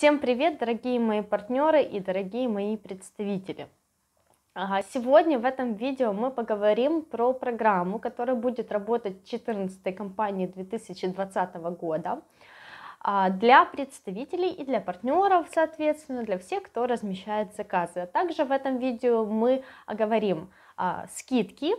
Всем привет, дорогие мои партнеры и дорогие мои представители. сегодня в этом видео мы поговорим про программу, которая будет работать в 14 компании 2020 года а, для представителей и для партнеров, соответственно, для всех, кто размещает заказы. А также в этом видео мы оговорим а, скидки,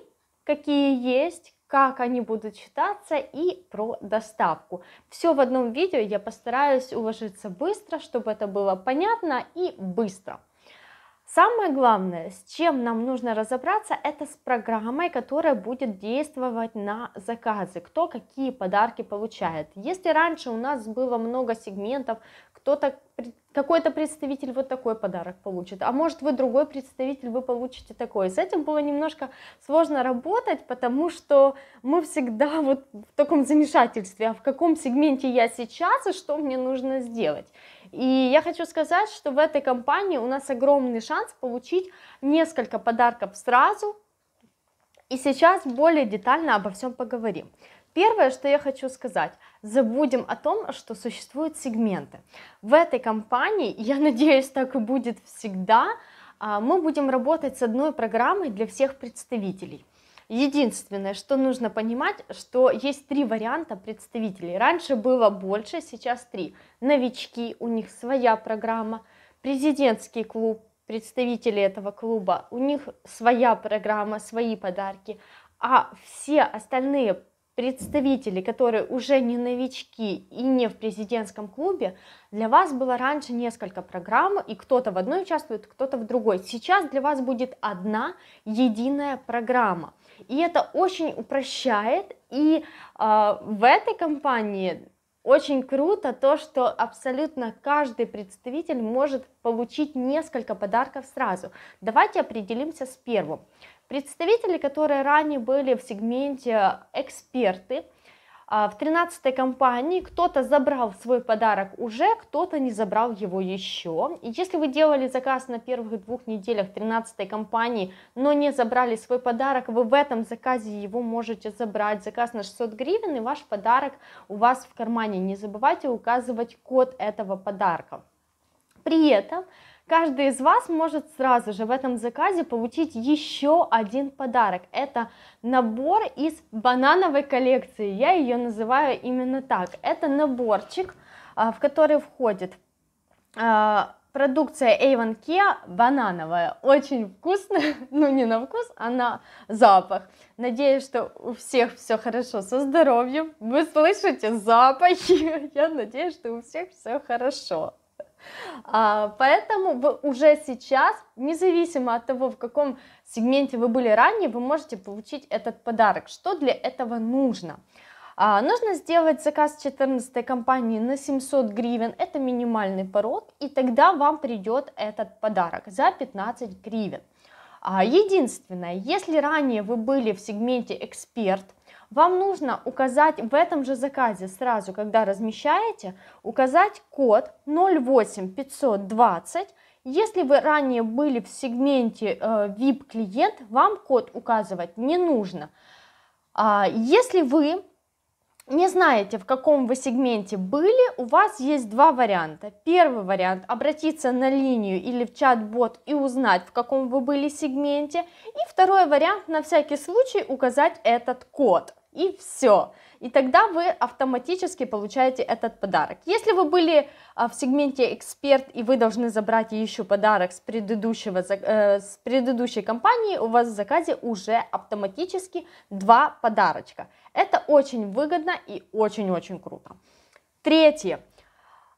какие есть, как они будут считаться и про доставку. Все в одном видео я постараюсь уложиться быстро, чтобы это было понятно и быстро. Самое главное, с чем нам нужно разобраться, это с программой, которая будет действовать на заказы, кто какие подарки получает. Если раньше у нас было много сегментов, кто-то какой-то представитель вот такой подарок получит, а может вы другой представитель, вы получите такой. С этим было немножко сложно работать, потому что мы всегда вот в таком замешательстве, а в каком сегменте я сейчас и что мне нужно сделать. И я хочу сказать, что в этой компании у нас огромный шанс получить несколько подарков сразу, и сейчас более детально обо всем поговорим. Первое, что я хочу сказать, забудем о том, что существуют сегменты. В этой компании, я надеюсь, так и будет всегда, а, мы будем работать с одной программой для всех представителей. Единственное, что нужно понимать, что есть три варианта представителей. Раньше было больше, сейчас три. Новички, у них своя программа, президентский клуб, представители этого клуба, у них своя программа, свои подарки, а все остальные представители, которые уже не новички и не в президентском клубе, для вас было раньше несколько программ, и кто-то в одной участвует, кто-то в другой. Сейчас для вас будет одна единая программа. И это очень упрощает, и э, в этой компании очень круто то, что абсолютно каждый представитель может получить несколько подарков сразу. Давайте определимся с первым. Представители, которые ранее были в сегменте эксперты, а, в 13-й компании кто-то забрал свой подарок уже, кто-то не забрал его еще. И если вы делали заказ на первых двух неделях 13-й компании, но не забрали свой подарок, вы в этом заказе его можете забрать. Заказ на 600 гривен и ваш подарок у вас в кармане. Не забывайте указывать код этого подарка. При этом Каждый из вас может сразу же в этом заказе получить еще один подарок. Это набор из банановой коллекции, я ее называю именно так. Это наборчик, а, в который входит а, продукция Avon Kia банановая, очень вкусная, ну не на вкус, а на запах. Надеюсь, что у всех все хорошо со здоровьем, вы слышите запахи, я надеюсь, что у всех все хорошо. А, поэтому вы уже сейчас, независимо от того, в каком сегменте вы были ранее, вы можете получить этот подарок. Что для этого нужно? А, нужно сделать заказ 14 компании на 700 гривен, это минимальный порог, и тогда вам придет этот подарок за 15 гривен. А, единственное, если ранее вы были в сегменте эксперт, вам нужно указать в этом же заказе сразу, когда размещаете, указать код 08520. Если вы ранее были в сегменте VIP-клиент, э, вам код указывать не нужно. А, если вы не знаете, в каком вы сегменте были, у вас есть два варианта. Первый вариант – обратиться на линию или в чат-бот и узнать, в каком вы были сегменте. И второй вариант – на всякий случай указать этот код. И все и тогда вы автоматически получаете этот подарок. Если вы были а, в сегменте эксперт и вы должны забрать еще подарок с, предыдущего, э, с предыдущей компании, у вас в заказе уже автоматически два подарочка. Это очень выгодно и очень-очень круто. Третье.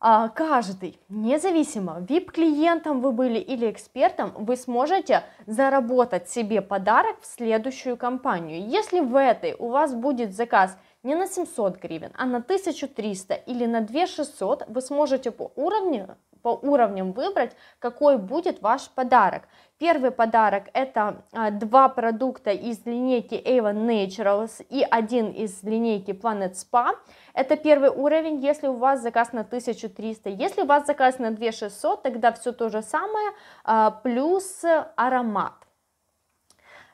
А, каждый, независимо, VIP-клиентом вы были или экспертом, вы сможете заработать себе подарок в следующую компанию. Если в этой у вас будет заказ – не на 700 гривен, а на 1300 или на 2600 вы сможете по уровню по уровням выбрать, какой будет ваш подарок. Первый подарок это а, два продукта из линейки Avon Naturals и один из линейки Planet Spa. Это первый уровень, если у вас заказ на 1300. Если у вас заказ на 2600, тогда все то же самое, а, плюс аромат.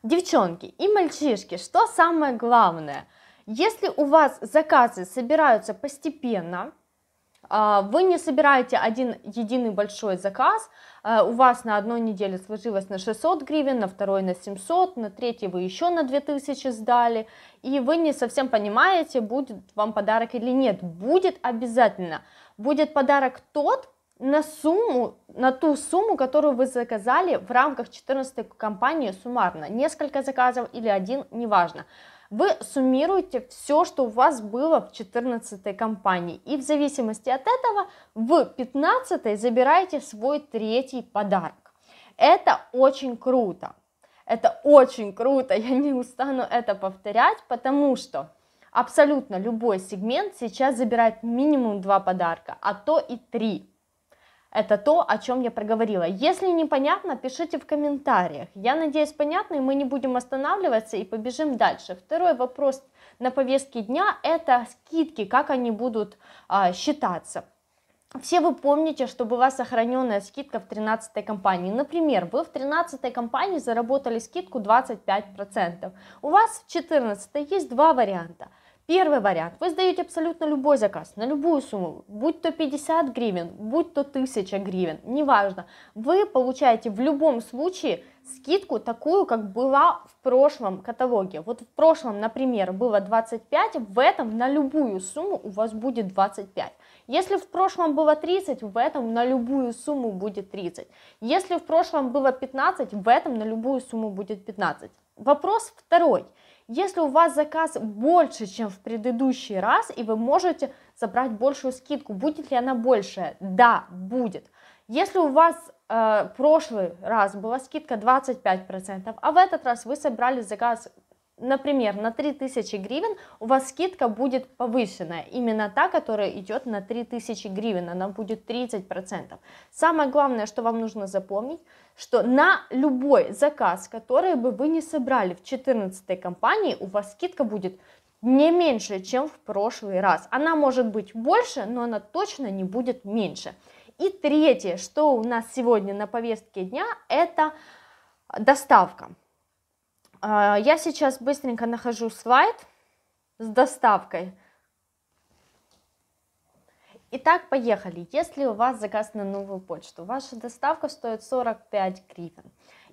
Девчонки и мальчишки, что самое главное – если у вас заказы собираются постепенно, а, вы не собираете один единый большой заказ, а, у вас на одной неделе сложилось на 600 гривен, на второй на 700, на третий вы еще на 2000 сдали, и вы не совсем понимаете, будет вам подарок или нет. Будет обязательно. Будет подарок тот, на сумму, на ту сумму, которую вы заказали в рамках 14 компании суммарно. Несколько заказов или один, неважно. Вы суммируете все, что у вас было в 14 компании. И в зависимости от этого в 15 забираете свой третий подарок. Это очень круто. Это очень круто, я не устану это повторять, потому что абсолютно любой сегмент сейчас забирает минимум два подарка, а то и три. Это то, о чем я проговорила. Если непонятно, пишите в комментариях. Я надеюсь, понятно, и мы не будем останавливаться и побежим дальше. Второй вопрос на повестке дня – это скидки, как они будут а, считаться. Все вы помните, что была сохраненная скидка в 13 компании. Например, вы в 13 компании заработали скидку 25%. У вас в 14 есть два варианта – Первый вариант. Вы сдаете абсолютно любой заказ, на любую сумму, будь то 50 гривен, будь то 1000 гривен, неважно. Вы получаете в любом случае скидку такую, как была в прошлом каталоге. Вот в прошлом, например, было 25, в этом на любую сумму у вас будет 25. Если в прошлом было 30, в этом на любую сумму будет 30. Если в прошлом было 15, в этом на любую сумму будет 15. Вопрос второй. Если у вас заказ больше, чем в предыдущий раз, и вы можете забрать большую скидку, будет ли она большая? Да, будет. Если у вас э, прошлый раз была скидка 25%, а в этот раз вы собрали заказ например, на 3000 гривен у вас скидка будет повышенная, именно та, которая идет на 3000 гривен, она будет 30%. Самое главное, что вам нужно запомнить, что на любой заказ, который бы вы не собрали в 14 компании, у вас скидка будет не меньше, чем в прошлый раз. Она может быть больше, но она точно не будет меньше. И третье, что у нас сегодня на повестке дня, это доставка. А, я сейчас быстренько нахожу слайд с доставкой. Итак, поехали. Если у вас заказ на новую почту, ваша доставка стоит 45 гривен.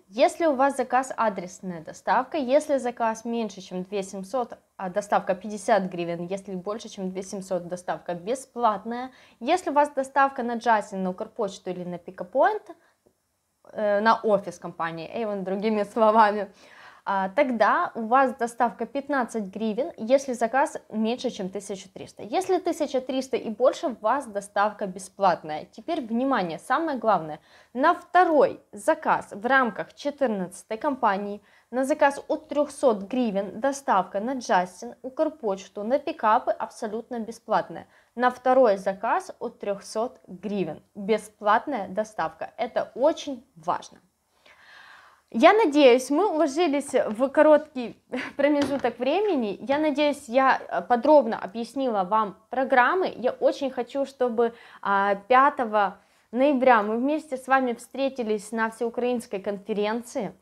Если у вас заказ адресная доставка, если заказ меньше, чем 2700, а доставка 50 гривен, если больше, чем 2700, доставка бесплатная. Если у вас доставка на Джасин, на Укрпочту или на Пикапоинт, э, на офис компании, Avon, другими словами, а, тогда у вас доставка 15 гривен, если заказ меньше, чем 1300. Если 1300 и больше, у вас доставка бесплатная. Теперь, внимание, самое главное, на второй заказ в рамках 14 компании на заказ от 300 гривен доставка на Джастин, Укрпочту, на пикапы абсолютно бесплатная. На второй заказ от 300 гривен бесплатная доставка. Это очень важно. Я надеюсь, мы уложились в короткий промежуток времени. Я надеюсь, я э, подробно объяснила вам программы. Я очень хочу, чтобы 5 а, ноября мы вместе с вами встретились на всеукраинской конференции.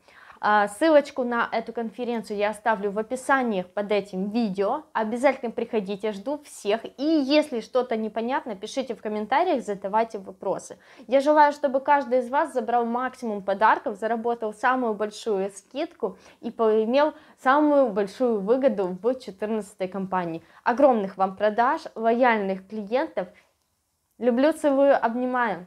А, ссылочку на эту конференцию я оставлю в описании под этим видео. Обязательно приходите, жду всех. И если что-то непонятно, пишите в комментариях, задавайте вопросы. Я желаю, чтобы каждый из вас забрал максимум подарков, заработал самую большую скидку и поимел самую большую выгоду в 14 компании. Огромных вам продаж, лояльных клиентов. Люблю, целую, обнимаю.